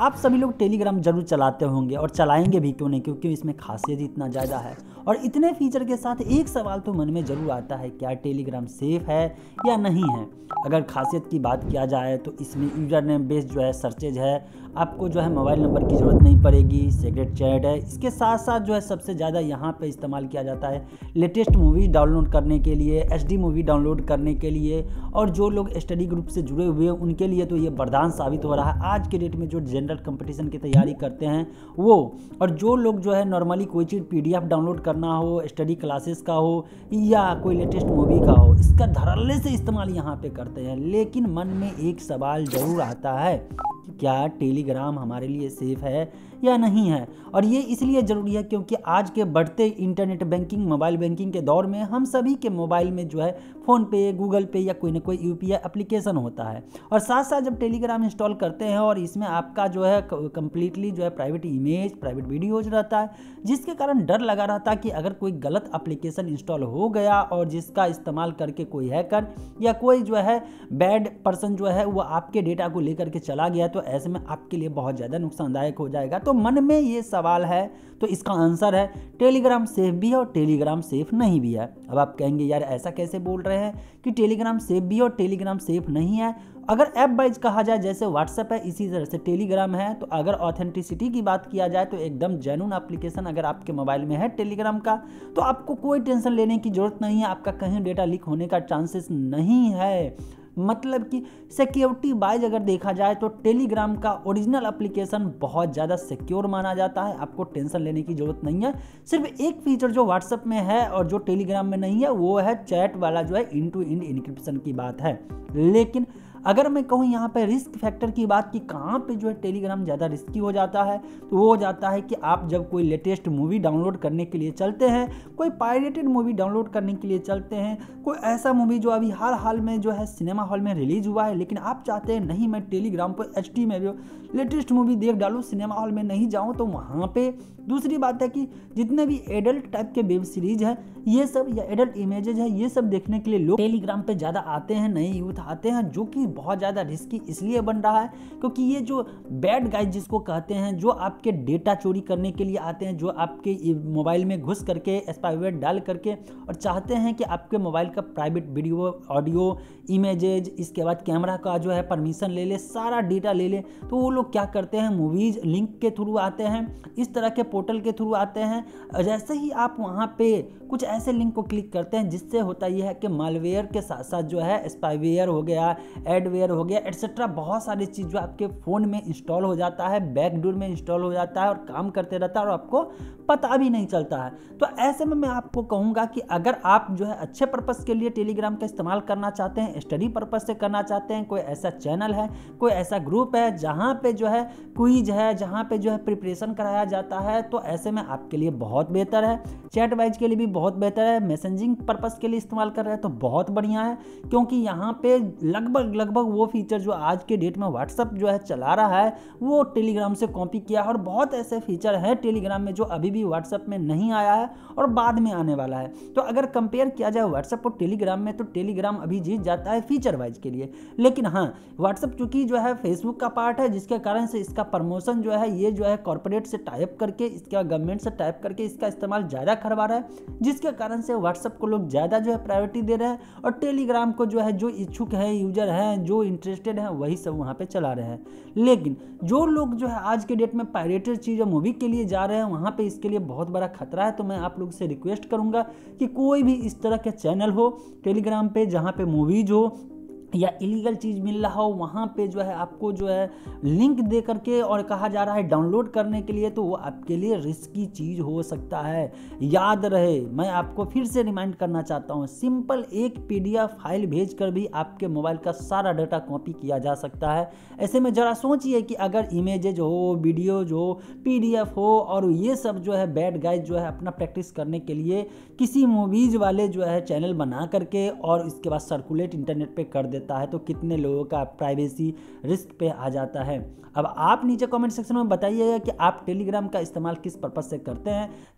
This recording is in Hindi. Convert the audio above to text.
आप सभी लोग टेलीग्राम जरूर चलाते होंगे और चलाएंगे भी क्यों नहीं क्योंकि इसमें खासियत इतना ज़्यादा है और इतने फीचर के साथ एक सवाल तो मन में ज़रूर आता है क्या टेलीग्राम सेफ है या नहीं है अगर खासियत की बात किया जाए तो इसमें यूजर नेम बेस्ड जो है सर्चेज है आपको जो है मोबाइल नंबर की ज़रूरत नहीं पड़ेगी सीक्रेट चैट है इसके साथ साथ जो है सबसे ज़्यादा यहाँ पर इस्तेमाल किया जाता है लेटेस्ट मूवी डाउनलोड करने के लिए एच मूवी डाउनलोड करने के लिए और जो लोग स्टडी ग्रुप से जुड़े हुए हैं उनके लिए तो ये वरदान साबित हो रहा है आज के डेट में जो जनरल कंपटीशन की तैयारी करते हैं वो और जो लोग जो है नॉर्मली कोई चीज़ पी डाउनलोड करना हो स्टडी क्लासेस का हो या कोई लेटेस्ट मूवी का हो इसका धड़ल्ले से इस्तेमाल यहाँ पे करते हैं लेकिन मन में एक सवाल ज़रूर आता है क्या टेलीग्राम हमारे लिए सेफ़ है या नहीं है और ये इसलिए ज़रूरी है क्योंकि आज के बढ़ते इंटरनेट बैंकिंग मोबाइल बैंकिंग के दौर में हम सभी के मोबाइल में जो है फ़ोन पे गूगल पे या कोई ना कोई यू एप्लीकेशन होता है और साथ साथ जब टेलीग्राम इंस्टॉल करते हैं और इसमें आपका जो है कम्प्लीटली जो है प्राइवेट इमेज प्राइवेट वीडियोज रहता है जिसके कारण डर लगा रहता है कि अगर कोई गलत एप्लीकेशन इंस्टॉल हो गया और जिसका इस्तेमाल करके कोई हैकर या कोई जो है बैड पर्सन जो है वो आपके डेटा को लेकर के चला गया तो ऐसे में आपके लिए बहुत ज़्यादा नुकसानदायक हो जाएगा तो मन में ये सवाल है तो इसका आंसर है टेलीग्राम सेफ भी है और टेलीग्राम सेफ नहीं भी है अब आप कहेंगे यार ऐसा कैसे बोल रहे हैं कि टेलीग्राम सेफ भी है और टेलीग्राम सेफ नहीं है अगर ऐप वाइज कहा जाए जैसे व्हाट्सएप है इसी तरह से टेलीग्राम है तो अगर ऑथेंटिसिटी की बात किया जाए तो एकदम जेनुन एप्लीकेशन अगर आपके मोबाइल में है टेलीग्राम का तो आपको कोई टेंशन लेने की ज़रूरत नहीं है आपका कहीं डेटा लीक होने का चांसेस नहीं है मतलब कि सिक्योरिटी वाइज अगर देखा जाए तो टेलीग्राम का ओरिजिनल एप्लीकेशन बहुत ज़्यादा सिक्योर माना जाता है आपको टेंशन लेने की ज़रूरत नहीं है सिर्फ एक फीचर जो व्हाट्सएप में है और जो टेलीग्राम में नहीं है वो है चैट वाला जो है इन टू इन इनक्रिप्शन की बात है लेकिन अगर मैं कहूँ यहाँ पर रिस्क फैक्टर की बात कि कहाँ पे जो है टेलीग्राम ज़्यादा रिस्की हो जाता है तो वो हो जाता है कि आप जब कोई लेटेस्ट मूवी डाउनलोड करने के लिए चलते हैं कोई पायरेटेड मूवी डाउनलोड करने के लिए चलते हैं कोई ऐसा मूवी जो अभी हाल हाल में जो है सिनेमा हॉल में रिलीज हुआ है लेकिन आप चाहते हैं नहीं मैं टेलीग्राम पर एच में भी लेटेस्ट मूवी देख डालूँ सिनेमा हॉल में नहीं जाऊँ तो वहाँ पर दूसरी बात है कि जितने भी एडल्ट टाइप के वेब सीरीज है ये सब या एडल्ट इमेजेज है ये सब देखने के लिए लोग टेलीग्राम पर ज़्यादा आते हैं नए यूथ आते हैं जो कि बहुत ज़्यादा रिस्की इसलिए बन रहा है क्योंकि ये जो बैड गाइज जिसको कहते हैं जो आपके डेटा चोरी करने के लिए आते हैं जो आपके मोबाइल में घुस करके स्पाईवेयर डाल करके और चाहते हैं कि आपके मोबाइल का प्राइवेट वीडियो ऑडियो इमेजेज इसके बाद कैमरा का जो है परमिशन ले ले सारा डेटा ले ले तो वो लोग क्या करते हैं मूवीज़ लिंक के थ्रू आते हैं इस तरह के पोर्टल के थ्रू आते हैं जैसे ही आप वहाँ पे कुछ ऐसे लिंक को क्लिक करते हैं जिससे होता यह है कि मालवेयर के साथ साथ जो है स्पाइवेयर हो गया एड एडवेयर हो गया एट्सेट्रा बहुत सारी चीज़ जो आपके फ़ोन में इंस्टॉल हो जाता है बैकडोर में इंस्टॉल हो जाता है और काम करते रहता है और आपको पता भी नहीं चलता है तो ऐसे में मैं आपको कहूँगा कि अगर आप जो है अच्छे पर्पज़ के लिए टेलीग्राम का इस्तेमाल करना चाहते हैं स्टडी पर्पज़ से करना चाहते हैं कोई ऐसा चैनल है कोई ऐसा ग्रुप है जहाँ पर जो है क्विज है जहाँ पे जो है प्रिपरेशन कराया जाता है तो ऐसे में आपके लिए बहुत बेहतर है चैट वाइज के लिए भी बहुत बेहतर है मैसेजिंग पर्पज़ के लिए इस्तेमाल कर रहे हैं तो बहुत बढ़िया है क्योंकि यहाँ पे लगभग लगभग लगभग वो फीचर जो आज के डेट में व्हाट्सअप जो है चला रहा है वो टेलीग्राम से कॉपी किया है और बहुत ऐसे फीचर हैं टेलीग्राम में जो अभी भी व्हाट्सअप में नहीं आया है और बाद में आने वाला है तो अगर कंपेयर किया जाए व्हाट्सअप और टेलीग्राम में तो टेलीग्राम अभी जीत जाता है फीचर वाइज के लिए लेकिन हाँ व्हाट्सअप चूंकि जो है फेसबुक का पार्ट है जिसके कारण से इसका प्रमोशन जो है ये जो है कॉरपोरेट से टाइप करके इसका गवर्नमेंट से टाइप करके इसका इस्तेमाल ज़्यादा करवा रहा है जिसके कारण से व्हाट्सअप को लोग ज़्यादा जो है प्रायोरिटी दे रहे हैं और टेलीग्राम को जो है जो इच्छुक हैं यूजर हैं जो इंटरेस्टेड हैं वही सब वहाँ पे चला रहे हैं लेकिन जो लोग जो है आज के डेट में पायरेटेड चीज़ और मूवी के लिए जा रहे हैं वहाँ पे इसके लिए बहुत बड़ा खतरा है तो मैं आप लोग से रिक्वेस्ट करूँगा कि कोई भी इस तरह के चैनल हो टेलीग्राम पे जहाँ पे मूवीज हो या इलीगल चीज़ मिल रहा हो वहाँ पे जो है आपको जो है लिंक दे करके और कहा जा रहा है डाउनलोड करने के लिए तो वो आपके लिए रिस्की चीज़ हो सकता है याद रहे मैं आपको फिर से रिमाइंड करना चाहता हूँ सिंपल एक पी फाइल भेज कर भी आपके मोबाइल का सारा डाटा कॉपी किया जा सकता है ऐसे में ज़रा सोचिए कि अगर इमेजेज हो वीडियोज हो पी हो और ये सब जो है बैड गाइज जो है अपना प्रैक्टिस करने के लिए किसी मूवीज़ वाले जो है चैनल बना करके और इसके बाद सर्कुलेट इंटरनेट पर कर देते देता है तो कितने लोगों का प्राइवेसी रिस्क पे आ जाता है अब आप नीचे कमेंट सेक्शन में बताइएगा कि आप टेलीग्राम का इस्तेमाल किस पर्पज़ से करते हैं